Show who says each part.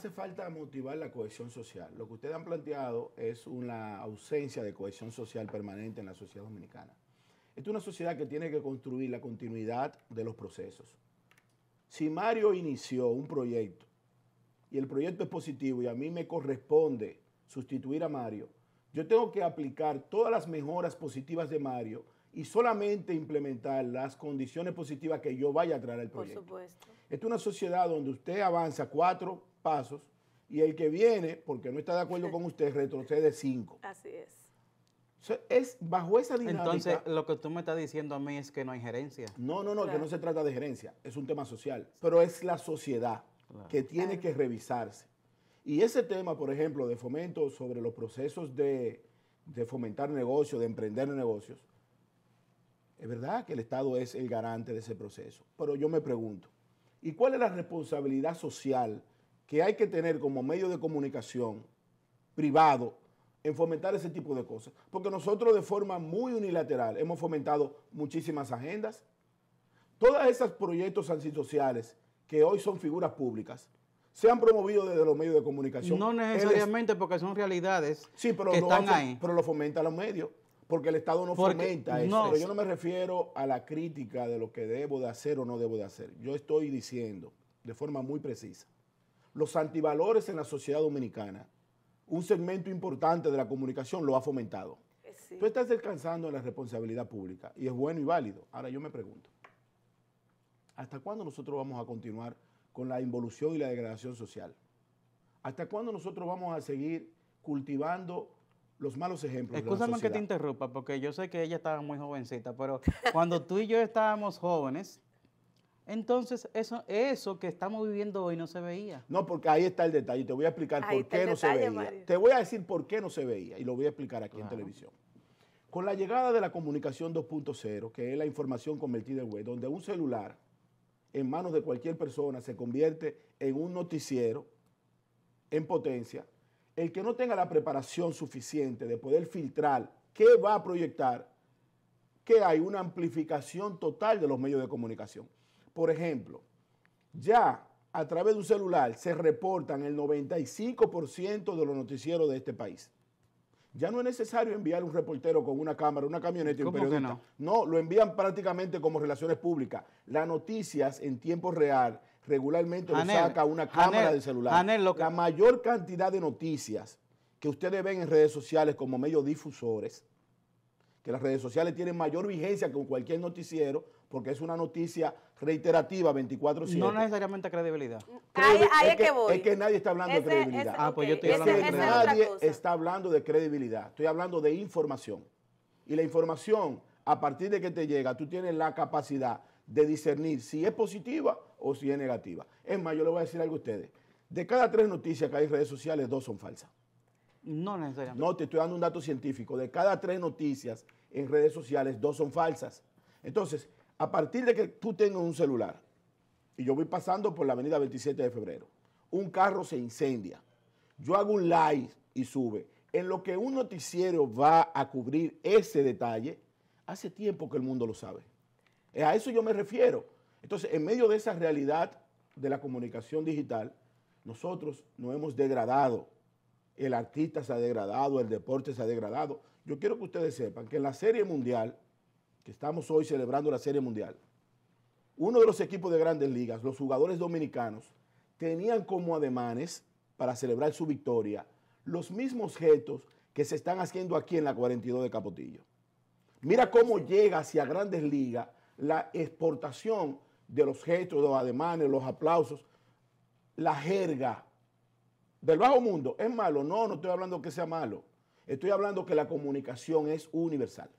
Speaker 1: Hace falta motivar la cohesión social. Lo que ustedes han planteado es una ausencia de cohesión social permanente en la sociedad dominicana. es una sociedad que tiene que construir la continuidad de los procesos. Si Mario inició un proyecto y el proyecto es positivo y a mí me corresponde sustituir a Mario, yo tengo que aplicar todas las mejoras positivas de Mario y solamente implementar las condiciones positivas que yo vaya a traer al proyecto. Por supuesto. Esta es una sociedad donde usted avanza cuatro, pasos y el que viene, porque no está de acuerdo con usted, retrocede cinco. Así es. bajo esa dinámica. Entonces,
Speaker 2: lo que tú me estás diciendo a mí es que no hay gerencia. No, no, no, que no se trata
Speaker 1: de gerencia, es un tema social, pero es la sociedad que tiene que revisarse. Y ese tema, por ejemplo, de fomento sobre los procesos de, de fomentar negocios, de emprender negocios, es verdad que el Estado es el garante de ese proceso, pero yo me pregunto, ¿y cuál es la responsabilidad social que hay que tener como medio de comunicación privado en fomentar ese tipo de cosas. Porque nosotros de forma muy unilateral hemos fomentado muchísimas agendas. Todos esos proyectos antisociales que hoy son figuras públicas, se han promovido desde los medios de comunicación. No necesariamente porque son realidades sí, pero que lo están ahí. Pero lo fomentan los medios, porque el Estado no fomenta eso. yo no me refiero a la crítica de lo que debo de hacer o no debo de hacer. Yo estoy diciendo de forma muy precisa los antivalores en la sociedad dominicana, un segmento importante de la comunicación lo ha fomentado. Eh, tú estás descansando en la responsabilidad pública y es bueno y válido. Ahora yo me pregunto, ¿hasta cuándo nosotros vamos a continuar con la involución y la degradación social? ¿Hasta cuándo nosotros vamos a seguir cultivando los malos ejemplos. Escúchame de que te
Speaker 2: interrumpa, porque yo sé que ella estaba muy jovencita, pero cuando tú y yo estábamos jóvenes, entonces, eso, eso que estamos viviendo hoy no se veía.
Speaker 1: No, porque ahí está el detalle. Te voy a explicar por qué no se veía. Te voy a decir por qué no se veía y lo voy a explicar aquí en televisión. Con la llegada de la comunicación 2.0, que es la información convertida en web, donde un celular en manos de cualquier persona se convierte en un noticiero en potencia, el que no tenga la preparación suficiente de poder filtrar qué va a proyectar, que hay una amplificación total de los medios de comunicación. Por ejemplo, ya a través de un celular se reportan el 95% de los noticieros de este país. Ya no es necesario enviar un reportero con una cámara, una camioneta y un periodista. No? lo envían prácticamente como relaciones públicas. Las noticias en tiempo real regularmente lo saca una cámara del celular. La mayor cantidad de noticias que ustedes ven en redes sociales como medios difusores que las redes sociales tienen mayor vigencia que cualquier noticiero, porque es una noticia reiterativa 24-7. No
Speaker 2: necesariamente credibilidad. ahí, es, que, voy. Es
Speaker 1: que nadie está hablando de credibilidad. ah, pues yo estoy hablando de Nadie está hablando de credibilidad. Estoy hablando de información. Y la información, a partir de que te llega, tú tienes la capacidad de discernir si es positiva o si es negativa. Es más, yo le voy a decir algo a ustedes. De cada tres noticias que hay en redes sociales, dos son falsas. No necesariamente. No, te estoy dando un dato científico. De cada tres noticias en redes sociales, dos son falsas. Entonces, a partir de que tú tengas un celular, y yo voy pasando por la avenida 27 de febrero, un carro se incendia, yo hago un like y sube. En lo que un noticiero va a cubrir ese detalle, hace tiempo que el mundo lo sabe. Eh, a eso yo me refiero. Entonces, en medio de esa realidad de la comunicación digital, nosotros nos hemos degradado el artista se ha degradado, el deporte se ha degradado. Yo quiero que ustedes sepan que en la Serie Mundial, que estamos hoy celebrando la Serie Mundial, uno de los equipos de grandes ligas, los jugadores dominicanos, tenían como ademanes para celebrar su victoria los mismos gestos que se están haciendo aquí en la 42 de Capotillo. Mira cómo llega hacia grandes ligas la exportación de los gestos, los ademanes, los aplausos, la jerga del bajo mundo, ¿es malo? No, no estoy hablando que sea malo. Estoy hablando que la comunicación es universal.